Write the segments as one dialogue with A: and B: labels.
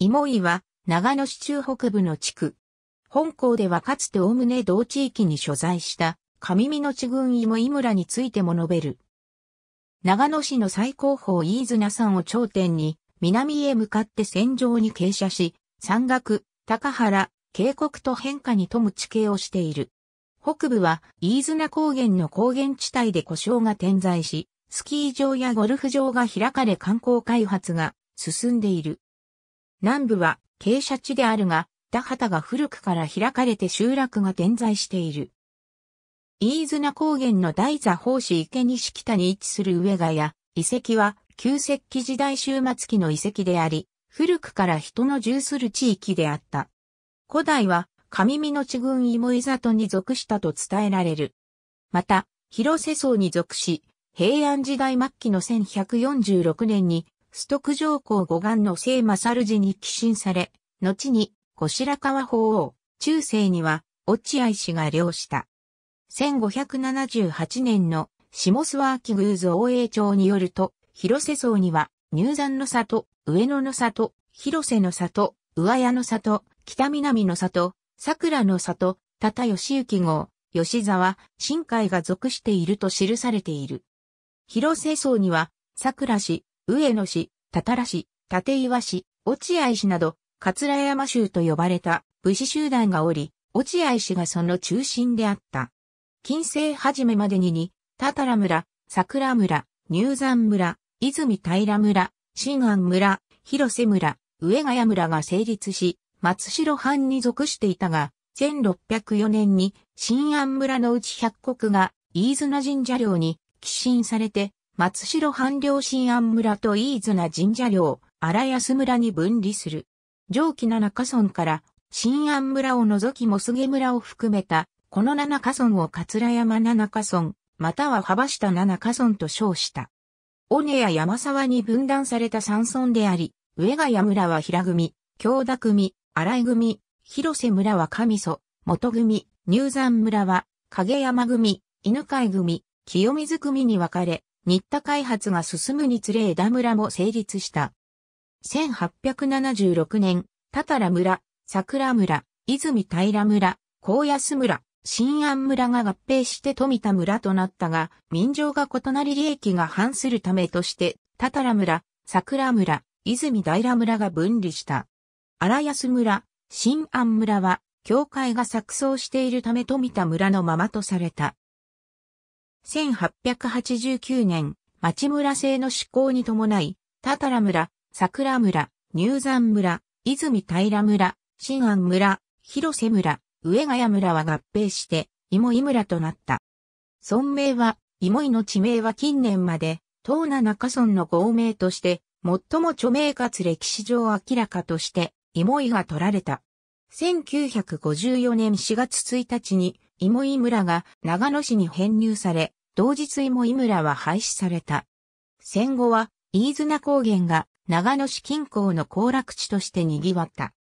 A: 芋井は長野市中北部の地区。本校ではかつておおむね同地域に所在した上美の地郡芋井村についても述べる。長野市の最高峰飯綱山を頂点に南へ向かって戦場に傾斜し、山岳、高原、渓谷と変化に富む地形をしている。北部は飯綱高原の高原地帯で故障が点在し、スキー場やゴルフ場が開かれ観光開発が進んでいる。南部は傾斜地であるが、田畑が古くから開かれて集落が点在している。飯綱高原の大座法師池西北に位置する上ヶや遺跡は旧石器時代終末期の遺跡であり、古くから人の住する地域であった。古代は上美の地群芋居里に属したと伝えられる。また、広瀬荘に属し、平安時代末期の1146年に須徳上皇五眼の聖ル寺に寄進され、後に、後白河法皇、中世には、落合氏が領した。1578年の下諏訪秋宮造営庁によると、広瀬荘には、入山の里、上野の里、広瀬の里、上屋の里、北南の里、桜の里、多義行号、吉沢、新海が属していると記されている。広瀬荘には、桜氏、上野市、たたら市、立岩市、落合市など、桂山州と呼ばれた武士集団がおり、落合市がその中心であった。近世初めまでにに、たたら村、桜村、入山村、泉平村、新安村、広瀬村、上ヶ谷村が成立し、松代藩に属していたが、1604年に新安村のうち百国が飯綱神社領に寄進されて松代半領新安村と飯綱神社領、荒安村に分離する。上記七カ村から新安村を除きもすげ村を含めた、この七カ村を桂山七カ村、または幅下七カ村と称した。尾根や山沢に分断された山村であり、上ヶ谷村は平組、京田組、荒井組、広瀬村は上祖、元組、入山村は影山組、犬飼組、清水組に分かれ、新田開発が進むにつれ枝村も成立した。1876年、田良村、桜村、泉平村、高安村、新安村が合併して富田村となったが、民情が異なり利益が反するためとして、田良村、桜村、泉平村が分離した。荒安村、新安村は、教会が錯綜しているため富田村のままとされた。1889年、町村制の施行に伴い、タタラ村、桜村、入山村、泉平村、新安村、広瀬村、上ヶ谷村は合併して、芋井村となった。村名は、芋井の地名は近年まで、東名中村の合名として、最も著名かつ歴史上明らかとして、芋井が取られた。1954年4月1日に、芋井村が長野市に編入され、同日芋井村は廃止された。戦後は、飯綱高原が長野市近郊の行楽地として賑わった。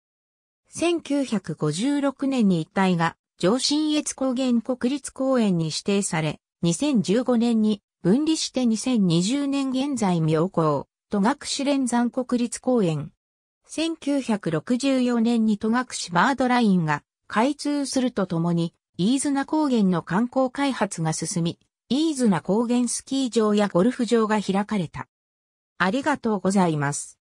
A: 1956年に一帯が上信越高原国立公園に指定され、2015年に分離して2020年現在妙高、戸隠連山国立公園。1964年に戸隠バードラインが開通するとともに飯綱高原の観光開発が進み、飯綱高原スキー場やゴルフ場が開かれた。ありがとうございます。